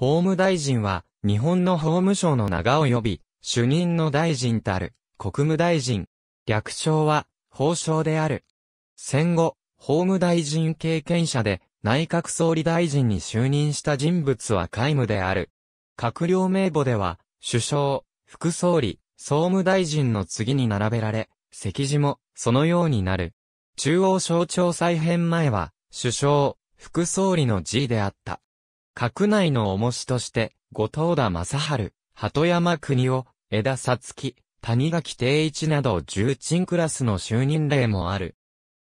法務大臣は、日本の法務省の名が及び、主任の大臣たる、国務大臣。略称は、法省である。戦後、法務大臣経験者で、内閣総理大臣に就任した人物は皆無である。閣僚名簿では、首相、副総理、総務大臣の次に並べられ、席次も、そのようになる。中央省庁再編前は、首相、副総理の位であった。閣内の重しとして、後藤田正春、鳩山国夫、枝さつき、谷垣定一など重鎮クラスの就任例もある。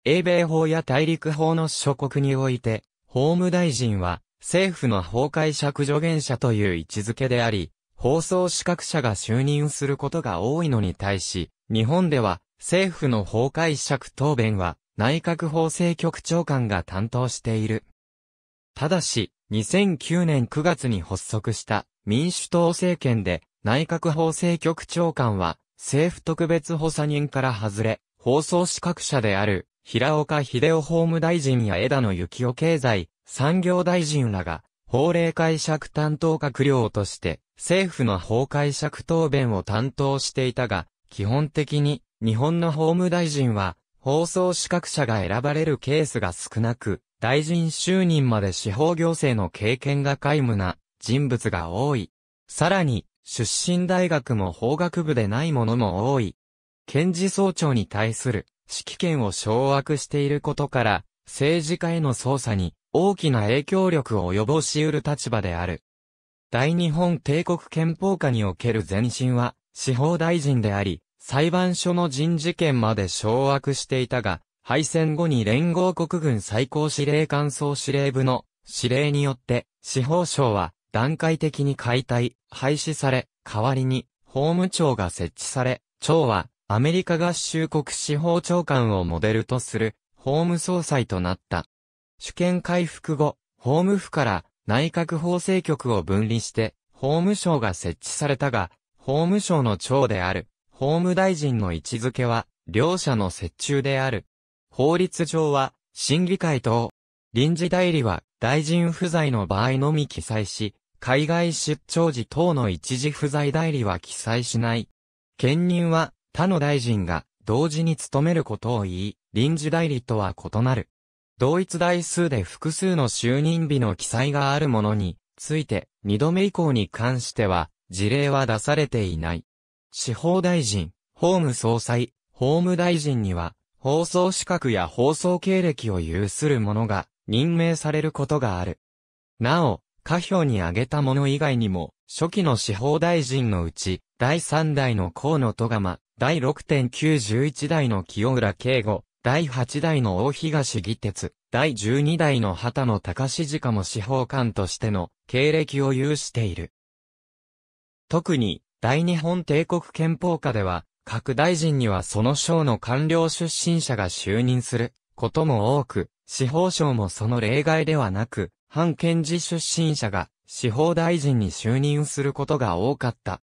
英米法や大陸法の諸国において、法務大臣は、政府の法解釈助言者という位置づけであり、放送資格者が就任することが多いのに対し、日本では、政府の法解釈答弁は、内閣法制局長官が担当している。ただし、2009年9月に発足した民主党政権で内閣法制局長官は政府特別補佐人から外れ、放送資格者である平岡秀夫法務大臣や枝野幸男経済産業大臣らが法令解釈担当閣僚として政府の法解釈答弁を担当していたが、基本的に日本の法務大臣は放送資格者が選ばれるケースが少なく、大臣就任まで司法行政の経験が皆無な人物が多い。さらに、出身大学も法学部でないものも多い。検事総長に対する指揮権を掌握していることから、政治家への捜査に大きな影響力を及ぼし得る立場である。大日本帝国憲法下における前身は、司法大臣であり、裁判所の人事権まで掌握していたが、敗戦後に連合国軍最高司令官総司令部の司令によって、司法省は段階的に解体、廃止され、代わりに法務庁が設置され、庁はアメリカ合衆国司法長官をモデルとする法務総裁となった。主権回復後、法務府から内閣法制局を分離して、法務省が設置されたが、法務省の長である、法務大臣の位置づけは、両者の折衷である。法律上は、審議会等、臨時代理は大臣不在の場合のみ記載し、海外出張時等の一時不在代理は記載しない。兼任は他の大臣が同時に務めることを言い、臨時代理とは異なる。同一台数で複数の就任日の記載があるものについて、二度目以降に関しては、事例は出されていない。司法大臣、法務総裁、法務大臣には、放送資格や放送経歴を有する者が任命されることがある。なお、下表に挙げた者以外にも、初期の司法大臣のうち、第3代の河野戸釜、第6.911代の清浦慶吾、第8代の大東義哲、第12代の畑野隆史家も司法官としての経歴を有している。特に、大日本帝国憲法下では、各大臣にはその省の官僚出身者が就任することも多く、司法省もその例外ではなく、反検事出身者が司法大臣に就任することが多かった。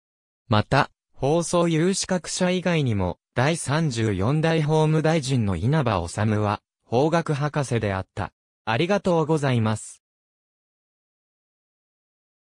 また、放送有資格者以外にも、第34代法務大臣の稲葉治は、法学博士であった。ありがとうございます。